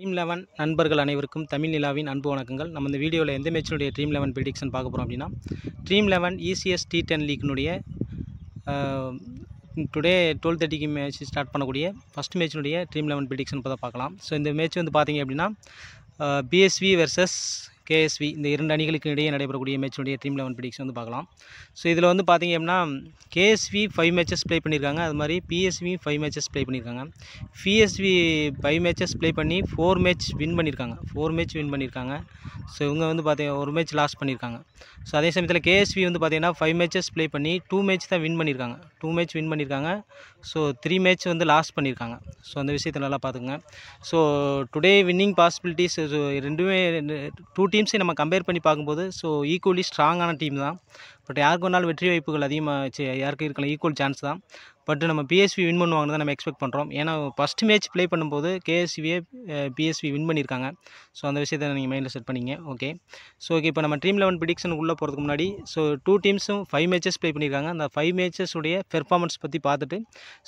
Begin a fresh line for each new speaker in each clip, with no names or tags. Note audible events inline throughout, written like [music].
dream eleven நண்பர்கள் அனைவருக்கும் தமிழ் நிலாவின் அன்பு வணக்கங்கள் நம்ம இந்த வீடியோவில் எந்த மேட்சினுடைய ட்ரீம் லெவன் ப்ரிடிக்ஷன் பார்க்க போகிறோம் அப்படின்னா Dream Eleven ECS T ten லீக்னுடைய டுடே டுவெல் தேர்ட்டிக்கு மேட்ச் ஸ்டார்ட் பண்ணக்கூடிய ஃபஸ்ட் மேட்சினுடைய ட்ரீம் லெவன் ப்ரிடிக்ஷன் இப்போ தான் பார்க்கலாம் ஸோ இந்த மேட்ச் வந்து பார்த்திங்க அப்படின்னா பிஎஸ்வி வெர்சஸ் கேஎஸ்வி இந்த இரண்டு அணிகளுக்கு இடையே நடைபெறக்கூடிய மேட்சினுடைய டீம் லெவன் பிடிக்ஸ் வந்து பார்க்கலாம் ஸோ இதில் வந்து பார்த்திங்க அப்படின்னா கேஎஸ்வி ஃபைவ் மேட்சஸ் ப்ளே பண்ணியிருக்காங்க அது மாதிரி பிஎஸ்வி ஃபைவ் மேட்சஸ் ப்ளே பண்ணியிருக்காங்க பிஎஸ்வி ஃபைவ் மேட்சஸ் ப்ளே பண்ணி ஃபோர் மேட்ச் வின் பண்ணியிருக்காங்க ஃபோர் மேட்ச் வின் பண்ணியிருக்காங்க ஸோ இவங்க வந்து பார்த்தீங்கன்னா ஒரு மேட்ச் லாஸ் பண்ணியிருக்காங்க ஸோ அதே சமயத்தில் கேஎஸ்வி வந்து பார்த்திங்கன்னா ஃபைவ் மேட்சஸ் ப்ளே பண்ணி டூ மேட்ச் தான் வின் பண்ணியிருக்காங்க டூ மேட்ச் வின் பண்ணியிருக்காங்க ஸோ த்ரீ மேட்ச் வந்து லாஸ்ட் பண்ணியிருக்காங்க ஸோ அந்த விஷயத்தை நல்லா பார்த்துக்குங்க so today winning possibilities so ரெண்டுமே டூ டீம்ஸையும் நம்ம கம்பேர் பண்ணி பார்க்கும்போது ஸோ ஈக்குவலி ஸ்ட்ராங்கான டீம் தான் பட் யாருக்கு வேணாலும் வெற்றி வாய்ப்புகள் அதிகமாக யாருக்கு இருக்கலாம் ஈக்குவல் சான்ஸ் தான் பட் நம்ம பிஎஸ்வி வின் பண்ணுவாங்கன்னு தான் நம்ம எக்ஸ்பெக்ட் பண்ணுறோம் ஏன்னா ஃபஸ்ட் மேட்ச் ப்ளே பண்ணும்போது கேஎஸ்வியே பிஎஸ்வி வின் பண்ணியிருக்காங்க ஸோ அந்த விஷயத்தை நீங்கள் மைண்டில் செட் பண்ணிங்க ஓகே ஸோ ஓகே இப்போ நம்ம ட்ரீம் லெவன் ப்ரிடிக்ஷன் உள்ளே போகிறதுக்கு முன்னாடி ஸோ டூ டீம்ஸும் ஃபைவ் மேட்சஸ் ப்ளே பண்ணியிருக்காங்க அந்த ஃபைவ் மேட்சஸ் உடைய பெர்ஃபார்மன்ஸ் பற்றி பார்த்துட்டு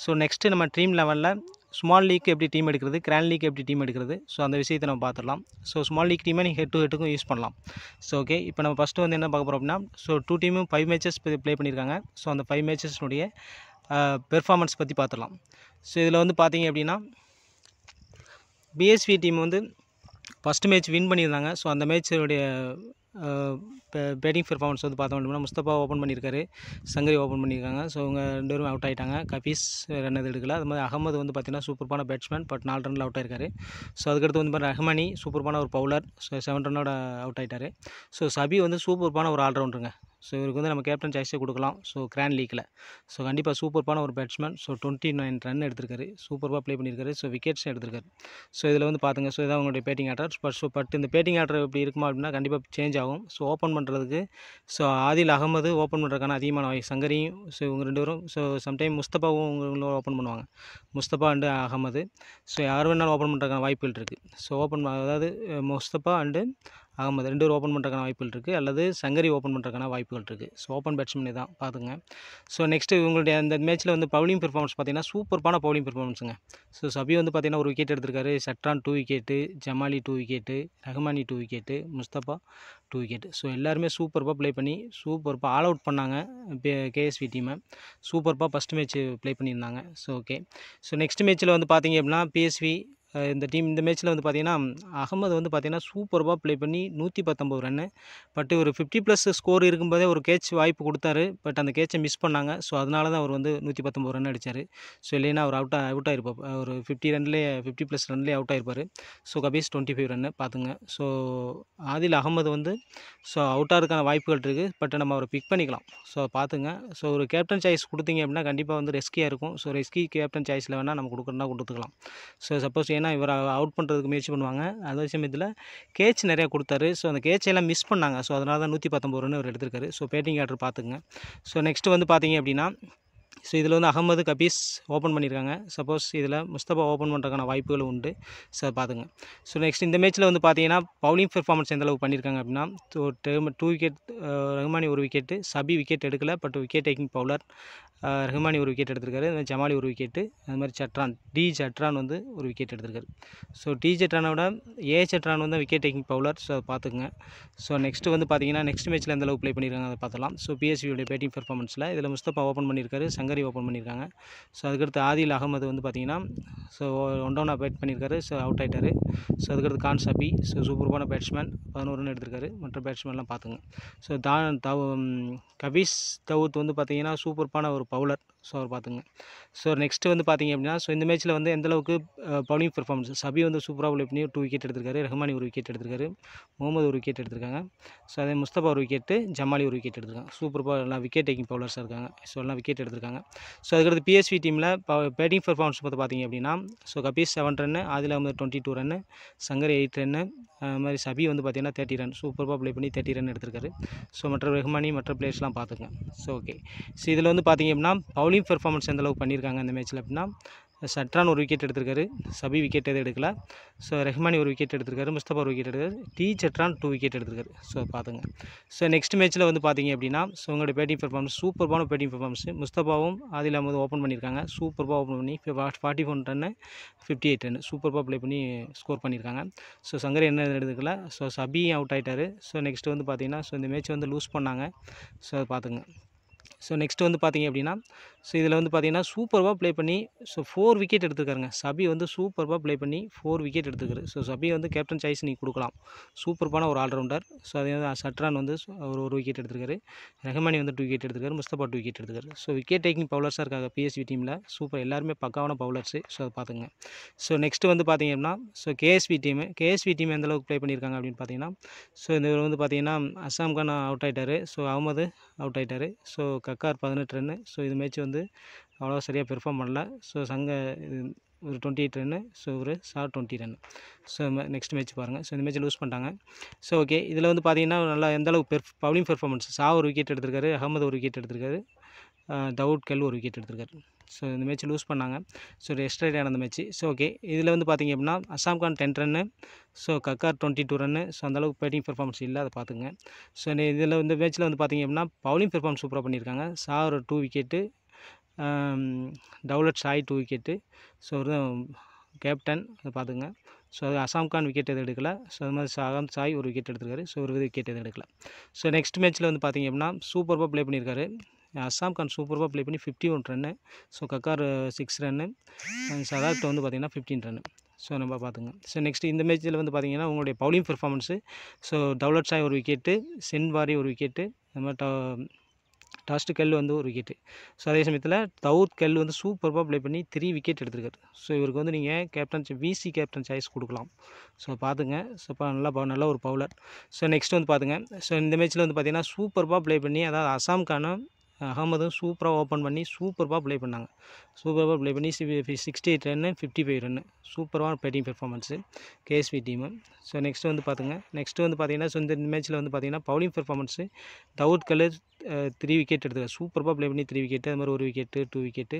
ஸோ நெக்ஸ்ட்டு நம்ம ட்ரீம் லெவனில் ஸ்மால் லீக் எப்படி டீம் எடுக்கிறது கிராண்ட் லீக் எப்படி டீம் எடுக்கிறது ஸோ அந்த விஷயத்தை நம்ம பார்த்துடலாம் ஸோ ஸ்மால் லீக் டீமை நீங்கள் ஹெட் டு ஹெட்டுக்கும் யூஸ் பண்ணலாம் ஸோ ஓகே இப்போ நம்ம ஃபஸ்ட்டு வந்து என்ன பார்க்க போகிறோம் அப்படின்னா ஸோ டூ டீமும் ஃபைவ் மேச்சஸ் ப்ளே பண்ணியிருக்காங்க ஸோ அந்த ஃபைவ் மேச்சஸ்னுடைய பெர்ஃபார்மன்ஸ் பற்றி பார்த்துடலாம் ஸோ இதில் வந்து பார்த்தீங்க அப்படின்னா பிஎஸ்வி டீம் வந்து ஃபஸ்ட்டு மேட்ச் வின் பண்ணியிருந்தாங்க ஸோ அந்த மேட்சுடைய பேட்டிங் பெர்ஃபார்மன்ஸ் வந்து பார்த்தோம் அப்படின்னா முஸ்தபா ஓப்பன் பண்ணியிருக்காரு சங்கரி ஓப்பன் பண்ணியிருக்காங்க ஸோ இவங்க ரெண்டு பேரும் அவுட் ஆகிட்டாங்க கபீஸ் ரன் எடுக்கல அது மாதிரி அகமது வந்து பார்த்திங்கன்னா சூப்பர்பான பேட்ஸ்மேன் பட் நாலு ரனில் அவுட் ஆயிருக்காரு ஸோ அதுக்கடுத்து வந்து பார்த்தீங்கன்னா ரஹ்மானி சூப்பர்பான ஒரு பவுலர் ஸோ செவன் ரன்னோட அவுட் ஆகிட்டார் ஸோ சபி வந்து சூப்பர்பான ஒரு ஆல்ரவுண்டருங்க ஸோ இவருக்கு வந்து நம்ம கேப்டன் சாய்ஸே கொடுக்கலாம் ஸோ கிராண்ட் லீக்கில் ஸோ கண்டிப்பாக சூப்பர்பான ஒரு batsman so twenty nine run எடுத்திருக்காரு சூப்பராக ப்ளே பண்ணியிருக்காரு ஸோ விக்கெட்ஸ் எடுத்திருக்காரு ஸோ இதில் வந்து பார்த்துங்க ஸோ இதான் உங்களுடைய batting order but so but இந்த பேட்டிங் ஆட்டர் எப்படி இருக்குமா அப்படின்னா கண்டிப்பாக சேஞ்ச் ஆகும் ஸோ ஓப்பன் பண்ணுறதுக்கு ஸோ ஆதில் அகமது ஓப்பன் பண்ணுறதுக்கான அதிகமான வாய் சங்கரியும் ஸோ இவங்க ரெண்டு பேரும் ஸோ சம்டைம் முஸ்தபாவும் இவங்களும் ஓப்பன் பண்ணுவாங்க முஸ்தபா அண்டு அகமது ஸோ யார் வேணாலும் ஓப்பன் பண்ணுறதுக்கான வாய்ப்புகள் இருக்குது ஸோ ஓப்பன் அதாவது முஸ்தபா அண்டு ஆமாம் ரெண்டு பேர் ஓப்பன் பண்ணுறக்கான வாய்ப்புகள் இருக்குது அல்லது சங்கரி ஓப்பன் பண்ணுறக்கான வாய்ப்புகள் இருக்குது ஸோ ஓப்பன் பேட்ஸ்மேனே தான் பார்த்துங்க ஸோ நெக்ஸ்ட்டு இவங்களுடைய அந்த மேட்ச்சில் வந்து பவுலிங் பெர்ஃபார்மன்ஸ் பார்த்தீங்கன்னா சூப்பரான பவுலிங் பெர்ஃபார்மன்ஸுங்க ஸோ சபி வந்து பார்த்திங்கன்னா ஒரு விக்கெட் எடுத்திருக்காரு Zadran two wicket Jamali two wicket Rahmani two wicket Mustafa two wicket so எல்லாருமே சூப்பராக ப்ளே பண்ணி சூப்பராக ஆல் அவுட் பண்ணாங்க கேஎஸ்வி டீமை சூப்பராக ஃபஸ்ட் மேட்ச் ப்ளே பண்ணியிருந்தாங்க ஸோ ஓகே ஸோ நெக்ஸ்ட் மேட்ச்சில் வந்து பார்த்திங்க அப்படின்னா பிஎஸ்வி இந்த டீம் இந்த மேட்ச்சில் வந்து பார்த்தீங்கன்னா அகமது வந்து பார்த்திங்கன்னா சூப்பராக ப்ளே பண்ணி நூற்றி பத்தொம்பது ரன்னு பட் ஒரு ஃபிஃப்டி ப்ளஸ் ஸ்கோர் இருக்கும்போதே ஒரு கேட்ச் வாய்ப்பு கொடுத்தாரு பட் அந்த கேட்சை மிஸ் பண்ணாங்க ஸோ அதனால தான் அவர் வந்து நூற்றி பத்தொம்பது ரன் அடித்தார் ஸோ இல்லைன்னா அவர் அவுட் அவுட் ஆகிருப்பார் ஒரு ஃபிஃப்டி ரன்லேயே ஃபிஃப்டி ப்ளஸ் ரன்லேயே அவுட் ஆகிருப்பார் so Kabeez twenty five run பார்த்துங்க ஸோ ஆதில் அகமது வந்து ஸோ அவுட்டாக இருக்கான வாய்ப்புகள் இருக்குது பட் நம்ம அவரை பிக் பண்ணிக்கலாம் ஸோ பார்த்துங்க ஸோ ஒரு கேப்டன் சாய்ஸ் கொடுத்தீங்க அப்படின்னா கண்டிப்பாக வந்து ரெஸ்கியாக இருக்கும் ஸோ ரெஸ்கி கேப்டன் சாய்ஸில் வேணால் நம்ம கொடுக்குறனா கொடுத்துக்கலாம் ஸோ சப்போஸ் ஏன்னா இவரை அவுட் பண்ணுறதுக்கு முயற்சி பண்ணுவாங்க அதே சமயத்தில் கேச் நிறையா கொடுத்தாரு ஸோ அந்த எல்லாம் மிஸ் பண்ணாங்க ஸோ அதனால தான் நூற்றி பத்தொம்பது ரன் இவர் எடுத்திருக்காரு ஸோ பேட்டிங் ஆர்டர் பார்த்துக்குங்க ஸோ நெக்ஸ்ட்டு வந்து பார்த்தீங்க அப்படின்னா ஸோ இதில் வந்து அகமது கபீஸ் ஓப்பன் பண்ணியிருக்காங்க சப்போஸ் இதில் முஸ்தபா ஓப்பன் பண்ணுறதுக்கான வாய்ப்புகள் உண்டு ஸோ பார்த்துங்க ஸோ நெக்ஸ்ட் இந்த மேட்ச்சில் வந்து பார்த்தீங்கன்னா பவுலிங் பெர்ஃபார்மன்ஸ் எந்தளவு பண்ணியிருக்காங்க அப்படின்னா டூ விக்கெட் ரஹ்மானி ஒரு விக்கெட்டு சபி விக்கெட் எடுக்கல but wicket taking bowler Rahmani ஒரு விக்கெட் எடுத்திருக்காரு அது ஜமாலி ஒரு விக்கெட்டு அது மாதிரி சட்ரான் டி சட்ரான் வந்து ஒரு விக்கெட் எடுத்திருக்காரு ஸோ டி சட்ரானோட ஏ சட்ரான் வந்து விக்கெட் டேக்கிங் பவுலர் ஸோ அதை பார்த்துக்குங்க ஸோ நெக்ஸ்ட்டு வந்து பார்த்தீங்கன்னா நெக்ஸ்ட் மேட்ச்சில் எந்த அளவுக்கு ப்ளே பண்ணியிருக்காங்க அதை பார்த்தலாம் ஸோ பிஎஸ்சியோடைய பேட்டிங் பெர்ஃபார்மன்ஸில் இதில் முஸ்தபா ஓப்பன் பண்ணியிருக்காரு சங்கரி ஓப்பன் பண்ணியிருக்காங்க ஸோ அதுக்கடுத்து ஆதில் அகமது வந்து பார்த்திங்கன்னா ஸோ ஒன் டவுனாக பேட் பண்ணியிருக்காரு ஸோ அவுட் ஆகிட்டார் ஸோ அதுக்கடுத்து கான் சபி ஸோ சூப்பர்பான பேட்ஸ்மேன் பதினோருன்னு எடுத்திருக்காரு மற்ற பேட்ஸ்மேன்லாம் பார்த்துங்க ஸோ தான் தவ கபீஸ் தவுத் வந்து பார்த்தீங்கன்னா சூப்பர்பான ஒரு பவுலர் ஸோ அவர் பார்த்துங்க ஸோ நெக்ஸ்ட்டு வந்து பார்த்திங்க அப்படின்னா ஸோ இந்த மேட்ச்சில் வந்து எந்தளவுக்கு பவுலிங் பெர்ஃபார்மன்ஸ் சபி வந்து சூப்பராக பிளே பண்ணி டூ விக்கெட் எடுத்திருக்காரு ரஹ்மானி ஒரு விக்கெட் எடுத்திருக்காரு முகமது ஒரு விக்கெட் எடுத்திருக்காங்க ஸோ அதே முஸ்தபா ஒரு விக்கெட்டு ஜமாலி ஒரு விக்கெட் எடுத்திருக்காங்க சூப்பராக எல்லாம் விக்கெட் டேக்கிங் பவுலர்ஸாக இருக்காங்க ஸோ எல்லாம் விக்கெட் எடுத்திருக்காங்க ஸோ அதுக்கடுத்து பிஎஸ்வி டீமில் பேட்டிங் பெர்ஃபார்மன்ஸ் பார்த்து பார்த்திங்க அப்படின்னா ஸோ கபீஸ் செவன் ரன்னு அதில் வந்து twenty two run Shankar eight run அது மாதிரி சபி வந்து பார்த்திங்கன்னா தேர்ட்டி ரன் சூப்பராக ப்ளே பண்ணி தேர்ட்டி ரன் எடுத்திருக்காரு ஸோ மற்ற ரஹ்மானி மற்ற பிளேயர்ஸ்லாம் பார்த்துங்க ஸோ ஓகே ஸோ இதில் வந்து பார்த்திங்க அப்படின்னா பவுல் லவ்லியும் பெர்ஃபார்மன்ஸ் எந்த அளவுக்கு பண்ணியிருக்காங்க அந்த மேட்ச்சில் அப்படின்னா சட்ரான் ஒரு விக்கெட் எடுத்திருக்காரு சபி விக்கெட் எதுவும் எடுக்கல ஸோ ரஹ்மானி ஒரு விக்கெட் எடுத்திருக்காரு முஸ்தபா ஒரு விக்கெட் எடுத்தார் டி சட்ரான் டூ விக்கெட் எடுத்திருக்காரு ஸோ பார்த்துங்க ஸோ நெக்ஸ்ட் மேட்ச்சில் வந்து பார்த்தீங்க அப்படின்னா ஸோ உங்களோட பேட்டிங் பெர்ஃபார்மன்ஸ் சூப்பர்பான பேட்டிங் பெர்ஃபார்மன்ஸ் முஸ்தபாவும் ஆதில் இல்லாமல் ஓப்பன் பண்ணியிருக்காங்க சூப்பர்பாக ஓப்பன் பண்ணி forty four run fifty eight run சூப்பர்பாக ப்ளே பண்ணி ஸ்கோர் பண்ணியிருக்காங்க ஸோ சங்கர் என்ன எடுத்துக்கல ஸோ சபி அவுட் ஆகிட்டார் ஸோ நெக்ஸ்ட்டு வந்து பார்த்தீங்கன்னா ஸோ இந்த மேட்ச் வந்து லூஸ் பண்ணாங்க ஸோ பார்த்துங்க ஸோ நெக்ஸ்ட்டு வந்து பார்த்திங்க அப்படின்னா ஸோ இதில் வந்து பார்த்திங்கன்னா சூப்பராக ப்ளே பண்ணி ஸோ ஃபோர் விக்கெட் எடுத்துருக்காருங்க சபி வந்து சூப்பராக ப்ளே பண்ணி ஃபோர் விக்கெட் எடுத்துக்காரு ஸோ சபி வந்து கேப்டன் சாய்ஸ் நீங்கள் கொடுக்கலாம் சூப்பர்பான ஒரு ஆல்ரவுண்டர் ஸோ அதே வந்து சட்ரான் வந்து ஒரு ஒரு விக்கெட் எடுத்துருக்காரு ரஹமானி வந்து டூ விக்கெட் எடுத்துக்காரு முஸ்தபா டூ விக்கெட் எடுத்துக்காரு ஸோ விக்கெட் டேக்கிங் பவுலர்ஸாக இருக்காங்க பிஎஸ்பி டீமில் சூப்பர் எல்லாருமே பக்காவான பவுலர்ஸு ஸோ அதை பார்த்துங்க ஸோ நெக்ஸ்ட்டு வந்து அப்படின்னா so KSV team KSV team எந்த அளவுக்கு ப்ளே பண்ணியிருக்காங்க அப்படின்னு பார்த்தீங்கன்னா ஸோ இந்த வந்து பார்த்தீங்கன்னா அஸ்ஸாம் கான் அவுட் ஆகிட்டார் ஸோ அகமது அவுட் ஆகிட்டார் ஸோ கக்கார் பதினெட்டு ரன்னு ஸோ இது மேட்ச் வந்து வந்து அவ்வளோ சரியாக பெர்ஃபார்ம் பண்ணல ஸோ சங்க ஒரு டுவெண்ட்டி எயிட் ரன்னு ஸோ ஒரு சார் twenty run so next match பாருங்கள் ஸோ இந்த மேட்ச் லூஸ் பண்ணிட்டாங்க ஸோ ஓகே இதில் வந்து பார்த்தீங்கன்னா நல்லா எந்தளவுக்கு பெர் பவுலிங் பெர்ஃபார்மன்ஸ் சா ஒரு விக்கெட் எடுத்திருக்காரு அகமது ஒரு விக்கெட் எடுத்திருக்காரு தவுட் கல் ஒரு விக்கெட் எடுத்திருக்காரு ஸோ இந்த மேட்ச் லூஸ் பண்ணாங்க ஸோ எக்ஸ்ட்ரா டே நடந்த மேட்ச் ஸோ ஓகே இதில் வந்து பார்த்திங்க அப்படின்னா Azam Khan ten run so Kakkar twenty two run so அந்தளவுக்கு பேட்டிங் பெர்ஃபார்மன்ஸ் இல்லை அதை பார்த்துங்க ஸோ இதில் இந்த மேட்ச்சில் வந்து பார்த்திங்க அப்படின்னா பவுலிங் பெர்ஃபார்மன்ஸ் சூப்பராக பண்ணியிருக்காங்க சார் two wicket Daulat Zai two wicket so captain அதை பார்த்துங்க ஸோ அது அசாம் கான் விக்கெட் எது எடுக்கல ஸோ அது மாதிரி சாகம் சாய் ஒரு விக்கெட் எடுத்திருக்காரு ஸோ ஒரு விக்கெட் எது எடுக்கல ஸோ நெக்ஸ்ட் மேட்ச்சில் வந்து பார்த்திங்க அப்படின்னா சூப்பராக ப்ளே பண்ணியிருக்காரு அசாம் கான் சூப்பராக ப்ளே பண்ணி fifty one run so Kakkar six run சதாப்ட் வந்து பார்த்திங்கன்னா ஃபிஃப்டீன் ரன்னு ஸோ நம்ம பார்த்துங்க ஸோ நெக்ஸ்ட் இந்த மேட்ச்சில் வந்து பார்த்திங்கன்னா உங்களுடைய bowling performance so Daulat Zai ஒரு விக்கெட்டு வாரி ஒரு விக்கெட்டு அது மாதிரி டஸ்ட்டு கல் வந்து ஒரு விக்கெட்டு ஸோ அதே சமயத்தில் தவுத் கல் வந்து சூப்பராக ப்ளே பண்ணி த்ரீ விக்கெட் எடுத்துருக்காரு ஸோ இவருக்கு வந்து நீங்கள் கேப்டன் விசி கேப்டன் சாய்ஸ் கொடுக்கலாம் ஸோ பார்த்துங்க ஸோ இப்போ நல்லா நல்ல ஒரு பவுலர் ஸோ நெக்ஸ்ட் வந்து பார்த்துங்க ஸோ இந்த மேட்ச்சில் வந்து பார்த்திங்கன்னா சூப்பராக ப்ளே பண்ணி அதாவது அசாம்கான அகமதும் சூப்பராக ஓப்பன் பண்ணி சூப்பராக ப்ளே பண்ணாங்க சூப்பராக ப்ளே பண்ணி sixty eight run fifty five run சூப்பராக batting performance KSV team so next வந்து பார்த்துங்க நெக்ஸ்ட்டு வந்து பார்த்திங்கன்னா ஸோ இந்த மேட்ச்சில் வந்து பார்த்திங்கன்னா பவுலிங் பெர்ஃபார்மன்ஸு டவுட் கலர் த்ரீ விக்கெட் எடுத்துக்க சூப்பராக ப்ளே பண்ணி த்ரீ விக்கெட்டு அது மாதிரி ஒரு விக்கெட்டு டூ விக்கெட்டு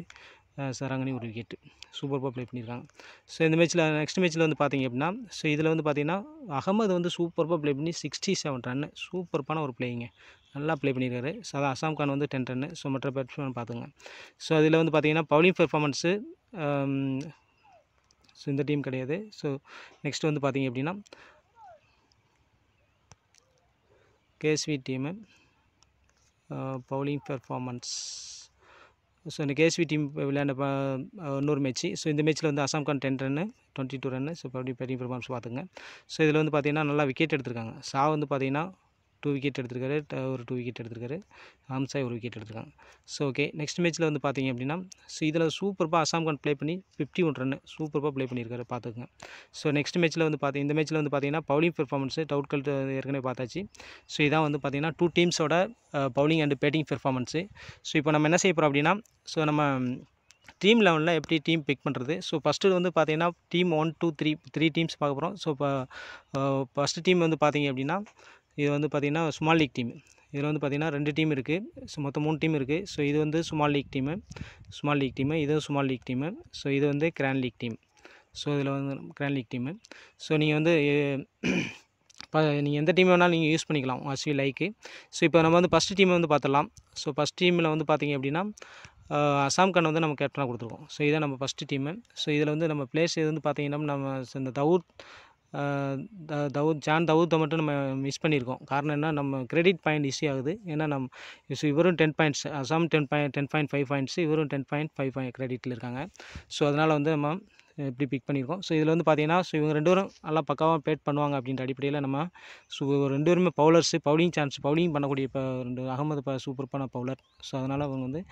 சரங்கனி ஒரு விக்கெட்டு சூப்பராக ப்ளே பண்ணியிருக்காங்க ஸோ இந்த மேட்ச்சில் நெக்ஸ்ட் மேட்ச்சில் வந்து பார்த்திங்க அப்படின்னா ஸோ இதில் வந்து பார்த்திங்கன்னா அகமது வந்து சூப்பராக ப்ளே பண்ணி சிக்ஸ்டி செவன் ரன்னு சூப்பர்ப்பான ஒரு பிளேயிங்க நல்லா ப்ளே பண்ணியிருக்காரு ஸோ அதான் அசாம் கான் வந்து டென் ரன்னு ஸோ மற்ற பேட்ஸ்மேன் பார்த்துங்க ஸோ அதில் வந்து பார்த்திங்கன்னா பவுலிங் பெர்ஃபார்மன்ஸு ஸோ இந்த டீம் கிடையாது ஸோ நெக்ஸ்ட் வந்து பார்த்திங்க அப்படின்னா KSV team bowling performance so இன்றைக்கி ஏஎஸ்வி டீம் விளையாண்ட இன்னொரு மேட்ச்சு ஸோ இந்த மேட்ச்சில் வந்து Azam Khan ten run twenty two run so அப்படி பெரிய பெர்ஃபார்மன்ஸ் பார்த்துங்க ஸோ இதில் வந்து பார்த்திங்கன்னா நல்லா விக்கெட் எடுத்திருக்காங்க ஷா வந்து பார்த்திங்கன்னா டூ விக்கெட் எடுத்திருக்காரு ஒரு டூ விக்கெட் எடுத்திருக்காரு ஹம்சாய் ஒரு விக்கெட் எடுத்திருக்காங்க ஸோ ஓகே நெக்ஸ்ட் மேட்ச்சில் வந்து பார்த்தீங்க அப்படின்னா ஸோ இதில் சூப்பராக அசாம் கான் ப்ளே பண்ணி ஃபிஃப்டி ஒன் ரன் சூப்பராக ப்ளே பண்ணியிருக்காரு பார்த்துக்குங்க ஸோ நெக்ஸ்ட் மேட்ச்சில் வந்து பார்த்தீங்க இந்த மேட்ச்சில் வந்து பார்த்தீங்கன்னா பவுலிங் பெர்ஃபார்மன்ஸ் டவுட் கல்ட்டு ஏற்கனவே பார்த்தாச்சு ஸோ இதான் வந்து பார்த்திங்கன்னா டூ டீம்ஸோட bowling and batting performance so இப்போ நம்ம என்ன செய்ய போகிறோம் அப்படின்னா ஸோ நம்ம டீம் லெவலில் எப்படி டீம் பிக் பண்ணுறது ஸோ ஃபஸ்ட்டு வந்து பார்த்திங்கன்னா team one two three three teams பார்க்க போகிறோம் ஸோ இப்போ ஃபஸ்ட்டு டீம் வந்து பார்த்திங்க அப்படின்னா இது வந்து பார்த்திங்கன்னா ஸ்மால் லீக் டீம் இதில் வந்து பார்த்திங்கன்னா ரெண்டு டீம் இருக்குது ஸோ மொத்தம் மூணு டீம் இருக்குது ஸோ இது வந்து small league team small league team இது ஸ்மால் லீக் டீமு ஸோ இது வந்து கிராண்ட் லீக் டீம் ஸோ இதில் வந்து கிராண்ட் லீக் டீமு ஸோ நீங்கள் வந்து இப்போ நீங்கள் எந்த டீம் வேணாலும் நீங்கள் யூஸ் பண்ணிக்கலாம் அஸ்வி லைக்கு ஸோ இப்போ நம்ம வந்து ஃபஸ்ட்டு டீமை வந்து பார்த்துடலாம் ஸோ ஃபஸ்ட் டீமில் வந்து பார்த்திங்க அப்படின்னா அசாம் கான் வந்து நம்ம கேப்டனாக கொடுத்துருக்கோம் ஸோ இதான் நம்ம ஃபஸ்ட்டு டீமு ஸோ இதில் வந்து நம்ம பிளேஸ் இது வந்து பார்த்திங்கன்னா நம்ம இந்த தவுர் தவுத் ஜான் தவுத்தை மட்டும் நம்ம மிஸ் பண்ணியிருக்கோம் காரணம் என்ன நம்ம கிரெடிட் பாயிண்ட் இஷ்யூ ஆகுது ஏன்னா நம்ம இவரும் ten points Azam ten point ten point five points இவரும் டென் பாயிண்ட் ஃபைவ் பாயிண்ட் கிரெடிட்டில் இருக்காங்க ஸோ அதனால் வந்து நம்ம இப்படி பிக் பண்ணியிருக்கோம் ஸோ இதில் வந்து பார்த்தீங்கன்னா ஸோ இவங்க ரெண்டு பேரும் நல்லா பக்காவாக பேட் பண்ணுவாங்க அப்படின்ற அடிப்படையில் நம்ம ஸோ ரெண்டு பேருமே பவுலர்ஸு பவுலிங் சான்ஸ் பவுலிங் பண்ணக்கூடிய இப்போ ரெண்டு அகமது இப்போ சூப்பரான பவுலர் ஸோ அதனால் அவங்க வந்து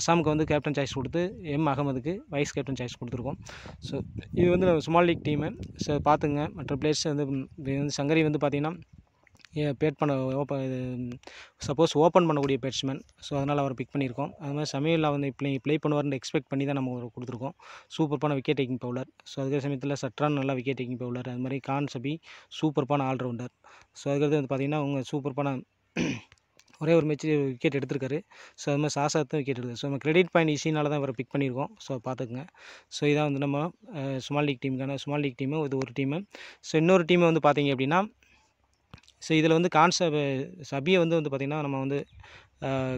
அசாமுக்கு வந்து கேப்டன் சாய்ஸ் கொடுத்து எம் அகமதுக்கு வைஸ் கேப்டன் சாய்ஸ் கொடுத்துருக்கோம் ஸோ இது வந்து ஸ்மால் லீக் டீமு ஸோ பார்த்துங்க மற்ற பிளேயர்ஸ் வந்து சங்கரி வந்து பார்த்திங்கன்னா பேட் பண்ண ஓப்பன் இது சப்போஸ் ஓப்பன் பண்ணக்கூடிய பேட்ஸ்மேன் ஸோ அதனால் அவர் பிக் பண்ணியிருக்கோம் அது மாதிரி சமீலா வந்து ப்ளே ப்ளே பண்ணுவார்னு எக்ஸ்பெக்ட் பண்ணி தான் நம்ம கொடுத்துருக்கோம் சூப்பர்பான விக்கெட் டேக்கிங் பவுலர் ஸோ அதே சமயத்தில் சட்ரான் நல்லா விக்கெட் டேக்கிங் பவுலர் அது மாதிரி கான் சபி சூப்பர்பான ஆல்ரவுண்டர் ஸோ அதுக்கடுத்து வந்து பார்த்திங்கன்னா அவங்க சூப்பர்பான [clears throat] ஒரே ஒரு மேட்ச் விக்கெட் எடுத்திருக்காரு ஸோ அது மாதிரி சாசாத்தும் விக்கெட் எடுக்குது ஸோ நம்ம கிரெடிட் பாயிண்ட் இஷினால தான் இவரை பிக் பண்ணியிருக்கோம் ஸோ பார்த்துக்குங்க ஸோ இதான் வந்து நம்ம ஸ்மால் லீக் டீமுக்கான ஸ்மால் லீக் டீமு இது ஒரு டீமு ஸோ இன்னொரு டீமை வந்து பார்த்திங்க அப்படின்னா ஸோ இதில் வந்து கான்செப்ட் சபியை வந்து வந்து பார்த்திங்கன்னா நம்ம வந்து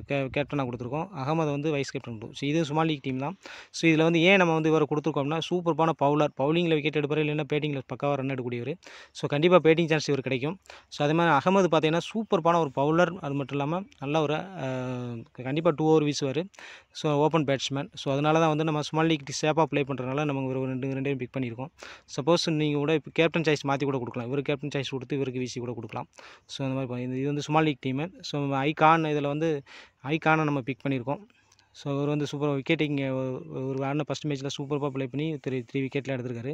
கே கேப்டனாக கொடுத்துருக்கோம் அகமது வந்து வைஸ் கேப்டன் ஸோ இது சுமால் லீக் டீம் தான் ஸோ இதில் வந்து ஏன் நம்ம வந்து இவரை கொடுத்துருக்கோம் அப்படின்னா சூப்பர்பான பவுலர் பவுலிங்கில் விக்கெட் எடுப்பார் இல்லைன்னா பேட்டிங்கில் பக்காவாக ரன் எடுக்கக்கூடியவர் ஸோ கண்டிப்பாக பேட்டிங் சான்ஸ் இவர் கிடைக்கும் ஸோ அதே மாதிரி அகமது பார்த்தீங்கன்னா சூப்பர்பான ஒரு பவுலர் அது மட்டும் இல்லாமல் நல்ல ஒரு கண்டிப்பாக டூ ஓவர் வீசுவார் ஸோ ஓப்பன் பேட்ஸ்மேன் ஸோ அதனால தான் வந்து நம்ம ஸ்மால் லீக் சேஃபாக ப்ளே பண்ணுறதுனால நம்ம ஒரு ரெண்டு ரெண்டையும் பிக் பண்ணியிருக்கோம் சப்போஸ் நீங்கள் கூட இப்போ கேப்டன் சாய்ஸ் மாற்றி கூட கொடுக்கலாம் இவர் கேப்டன் சாய்ஸ் கொடுத்து இவருக்கு வீசி கூட கொடுக்கலாம் ஸோ அந்த மாதிரி இது வந்து ஸ்மால் லீக் டீமு ஸோ கான் இதில் வந்து வந்து ஐக்கானை நம்ம பிக் பண்ணியிருக்கோம் ஸோ அவர் வந்து சூப்பராக விக்கெட் இங்கே ஒரு ஆடின ஃபஸ்ட் மேட்ச்சில் சூப்பராக ப்ளே பண்ணி த்ரீ த்ரீ விக்கெட்டில் எடுத்திருக்காரு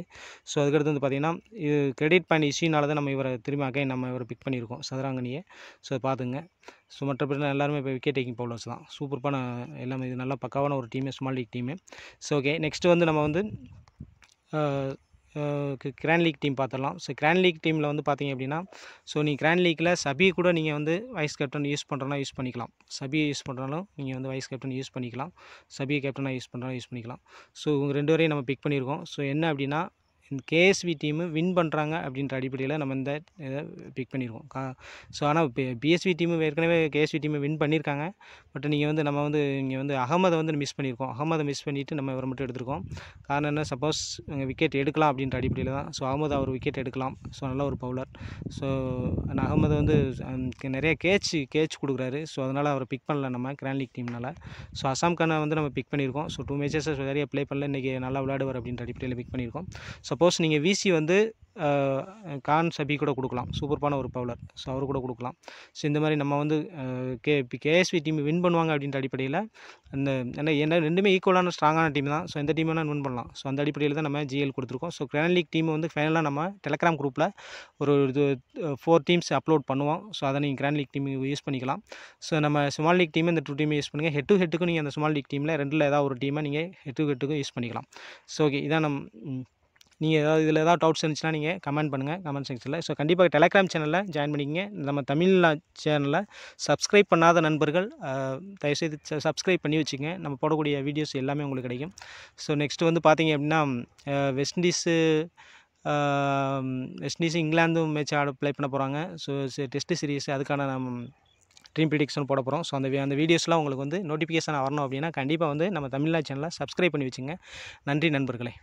ஸோ அதுக்கடுத்து வந்து பார்த்திங்கன்னா இது கிரெடிட் பாயிண்ட் இஷ்யூனால தான் நம்ம இவரை திரும்பி அகைன் நம்ம இவரை பிக் பண்ணியிருக்கோம் சதுராங்கனியை ஸோ பார்த்துங்க ஸோ மற்றபடி எல்லாருமே இப்போ விக்கெட் டேக்கிங் பவுலர்ஸ் தான் சூப்பர்பான எல்லாமே இது நல்லா பக்காவான ஒரு டீமே small league team so okay next வந்து நம்ம வந்து கிராண்ட் லீக் டீம் பார்த்துடலாம் ஸோ கிராண்ட் லீக் டீமில் வந்து பார்த்தீங்க அப்படின்னா ஸோ நீ கிராண்ட் லீக்கில் சபி கூட நீங்கள் வந்து வைஸ் கேப்டன் யூஸ் பண்ணுறனா யூஸ் பண்ணிக்கலாம் சபியை யூஸ் பண்ணுறாலும் நீங்கள் வந்து வைஸ் கேப்டன் யூஸ் பண்ணிக்கலாம் சபியை கேப்டனாக யூஸ் பண்ணுறாலும் யூஸ் பண்ணிக்கலாம் ஸோ உங்கள் ரெண்டு வரையும் நம்ம பிக் பண்ணியிருக்கோம் ஸோ என்ன அப்படின்னா இந்த கேஎஸ்வி டீமு வின் பண்ணுறாங்க அப்படின்ற அடிப்படையில் நம்ம இந்த இதை பிக் பண்ணியிருக்கோம் கா ஸோ ஆனால் பிஎஸ்வி டீமு ஏற்கனவே கேஎஸ்வி டீமு வின் பண்ணியிருக்காங்க பட் நீங்கள் வந்து நம்ம வந்து இங்கே வந்து அகமதை வந்து மிஸ் பண்ணியிருக்கோம் அகமதை மிஸ் பண்ணிவிட்டு நம்ம இவரை மட்டும் எடுத்திருக்கோம் காரணம் என்ன சப்போஸ் விக்கெட் எடுக்கலாம் அப்படின்ற அடிப்படையில் தான் ஸோ அகமது அவர் விக்கெட் எடுக்கலாம் ஸோ நல்ல ஒரு பவுலர் ஸோ அகமது வந்து நிறைய கேட்ச் கேட்ச் கொடுக்குறாரு ஸோ அதனால் அவரை பிக் பண்ணல நம்ம கிராண்ட் லீக் டீம்னால் ஸோ அசாம் கண்ணை வந்து நம்ம பிக் பண்ணியிருக்கோம் ஸோ டூ மேச்சஸ் நிறைய ப்ளே பண்ணல இன்றைக்கி நல்லா விளையாடுவார் அப்படின்ற அடிப்படையில் பிக் பண்ணியிருக்கோம் ஸோ சப்போஸ் நீங்கள் விசி வந்து கான் சபி கூட கொடுக்கலாம் சூப்பர்பான ஒரு பவுலர் ஸோ அவர் கூட கொடுக்கலாம் ஸோ இந்த மாதிரி நம்ம வந்து கே இப்போ கேஎஸ்வி டீம் வின் பண்ணுவாங்க அப்படின்ற அடிப்படையில் அந்த ஏன்னா என்ன ரெண்டுமே ஈக்குவலான ஸ்ட்ராங்கான டீம் தான் ஸோ எந்த டீம் வேணால் வின் பண்ணலாம் ஸோ அந்த அடிப்படையில் தான் நம்ம ஜிஎல் கொடுத்துருக்கோம் ஸோ கிரேன் லீக் டீம் வந்து ஃபைனலாக நம்ம டெலகிராம் குரூப்பில் ஒரு இது ஃபோர் டீம்ஸ் அப்லோட் பண்ணுவோம் ஸோ அதை நீங்கள் கிரேன் லீக் டீம் யூஸ் பண்ணிக்கலாம் ஸோ நம்ம ஸ்மால் லீக் டீம் இந்த டூ டீம் யூஸ் பண்ணுங்கள் ஹெட் டு ஹெட்டுக்கும் நீங்கள் அந்த ஸ்மால் லீக் டீமில் ரெண்டில் ஏதாவது ஒரு டீமை நீங்கள் ஹெட் டு ஹெட்டுக்கும் யூஸ் பண்ணிக்கலாம் ஸோ ஓகே இதான் நம்ம நீங்கள் ஏதாவது இதில் ஏதாவது டவுட்ஸ் இருந்துச்சுன்னா நீங்கள் கமெண்ட் பண்ணுங்கள் கமெண்ட் செக்ஷனில் ஸோ கண்டிப்பாக டெலகிராம் சேனலில் ஜாயின் பண்ணிக்கோங்க நம்ம தமிழ் சேனலில் சப்ஸ்கிரைப் பண்ணாத நண்பர்கள் தயவுசெய்து சப்ஸ்கிரைப் பண்ணி வச்சுங்க நம்ம போடக்கூடிய வீடியோஸ் எல்லாமே உங்களுக்கு கிடைக்கும் ஸோ நெக்ஸ்ட்டு வந்து பார்த்தீங்க அப்படின்னா வெஸ்ட் இண்டீஸு வெஸ்ட் இண்டீஸ் இங்கிலாந்தும் மேட்ச் ஆட ப்ளே பண்ண போகிறாங்க ஸோ டெஸ்ட் சீரீஸ் அதுக்கான நம்ம ட்ரீம் ப்ரிடிக்ஷன் போட போகிறோம் ஸோ அந்த அந்த வீடியோஸ்லாம் உங்களுக்கு வந்து நோட்டிஃபிகேஷன் வரணும் அப்படின்னா கண்டிப்பாக வந்து நம்ம தமிழ்நாடு சேனலை சப்ஸ்கிரைப் பண்ணி வச்சுங்க நன்றி நண்பர்களே